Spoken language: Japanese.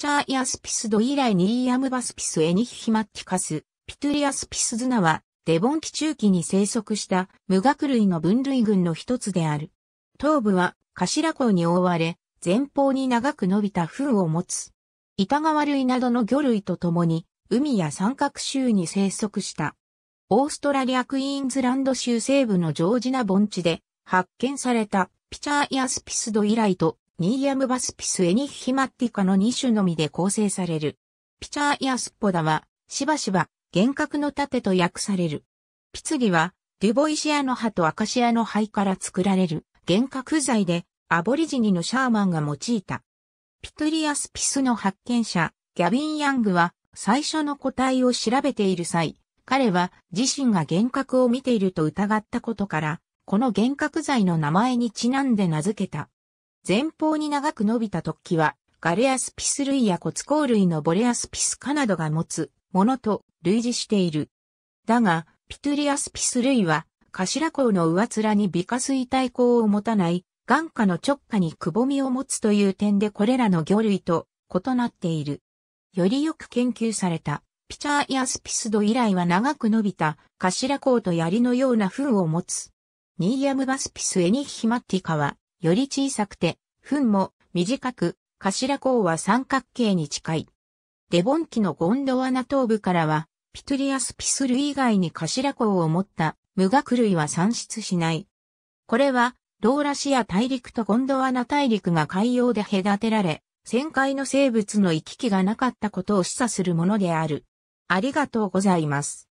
チャーイアスピスド以来イニーアムバスピスエニヒマッティカス、ピトゥリアスピスズナは、デボン期中期に生息した無学類の分類群の一つである。頭部は頭甲に覆われ、前方に長く伸びた糞を持つ。板川類などの魚類とともに、海や三角州に生息した。オーストラリアクイーンズランド州西部のジョージナ盆地で発見されたピチャーイアスピスド以来とニーヤムバスピスエニヒマッティカの2種のみで構成される。ピチャーイアスポダは、しばしば、幻覚の盾と訳される。ピツギは、デュボイシアの葉とアカシアの灰から作られる幻覚剤で、アボリジニのシャーマンが用いた。ピトリアスピスの発見者、ギャビン・ヤングは、最初の個体を調べている際、彼は自身が幻覚を見ていると疑ったことから、この幻覚剤の名前にちなんで名付けた。前方に長く伸びた突起は、ガレアスピス類や骨甲類のボレアスピス科などが持つものと類似している。だが、ピトゥリアスピス類は、頭甲の上面に微化水体甲を持たない眼下の直下にくぼみを持つという点でこれらの魚類と異なっている。よりよく研究されたピチャーイアスピスド以来は長く伸びた頭甲と槍のような風を持つ。ニーヤムバスピスエニヒマティカはより小さくて、糞も短く、頭甲は三角形に近い。デボン紀のゴンドワナ頭部からは、ピトリアスピス類以外に頭甲を持った無学類は産出しない。これは、ローラシア大陸とゴンドワナ大陸が海洋で隔てられ、旋回の生物の行き来がなかったことを示唆するものである。ありがとうございます。